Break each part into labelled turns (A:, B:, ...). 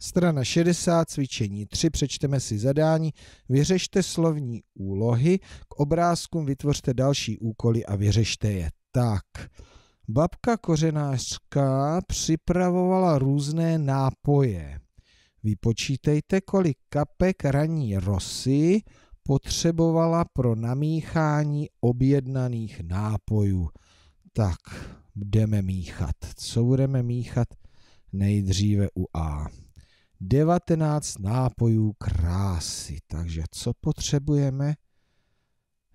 A: Strana 60, cvičení 3, přečteme si zadání, vyřešte slovní úlohy, k obrázkům vytvořte další úkoly a vyřešte je tak. Babka kořenářská připravovala různé nápoje. Vypočítejte, kolik kapek raní rosy potřebovala pro namíchání objednaných nápojů. Tak, budeme míchat. Co budeme míchat? Nejdříve u A. 19 nápojů krásy. Takže co potřebujeme?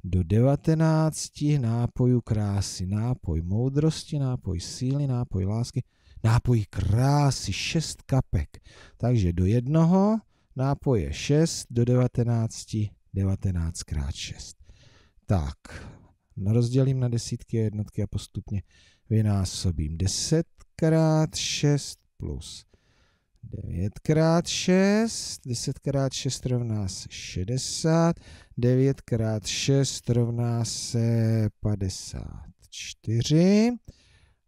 A: Do 19 nápojů krásy. Nápoj moudrosti, nápoj síly, nápoj lásky, nápoj krásy, 6 kapek. Takže do jednoho nápoje 6, do 19, 19 krát 6. Tak, rozdělím na desítky a jednotky a postupně vynásobím. 10 krát 6 plus 9x6, 10x6 rovná se 60, 9x6 rovná se 54,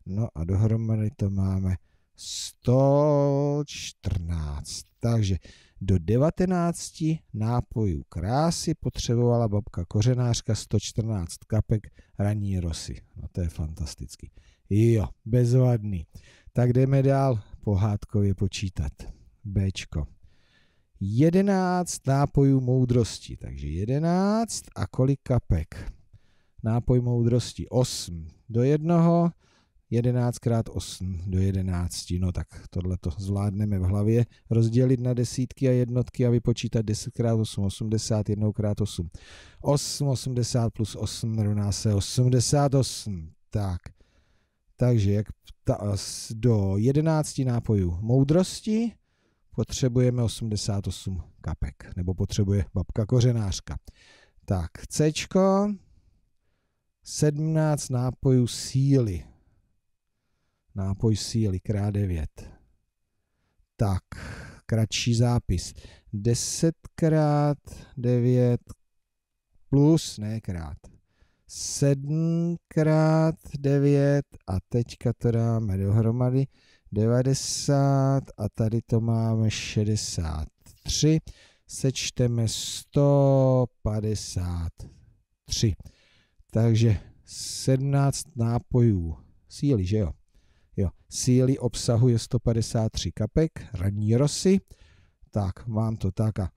A: no a dohromady to máme 114. Takže do 19 nápojů krásy potřebovala babka kořenářka 114 kapek raní rosy. No to je fantastický. Jo, bezvadný. Tak jdeme dál pohádkově počítat. Bčko. 11 nápojů moudrosti, takže 11 a kolik kapek? Nápoj moudrosti 8 do 1, 11 krát 8 do 11, no tak tohle to zvládneme v hlavě, rozdělit na desítky a jednotky a vypočítat 10 krát 8, 80, 1 krát 8. 8, 80 plus 8 rovná se 88, tak takže jak ta, do 11 nápojů moudrosti potřebujeme 88 kapek, nebo potřebuje babka kořenářka. Tak, C, 17 nápojů síly. Nápoj síly krát 9. Tak, kratší zápis. 10 krát 9 plus, ne krát, 7 krát 9 a teďka to dáme dohromady 90 a tady to máme 63. Sečteme 153. Takže 17 nápojů síly, že jo? Jo, síly obsahuje 153 kapek, ranní rosy. Tak, mám to tak a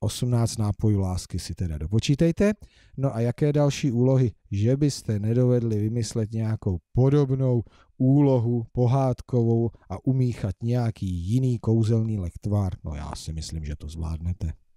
A: 18 nápojů lásky si teda dopočítejte. No a jaké další úlohy, že byste nedovedli vymyslet nějakou podobnou úlohu pohádkovou a umíchat nějaký jiný kouzelný lektvár? No já si myslím, že to zvládnete.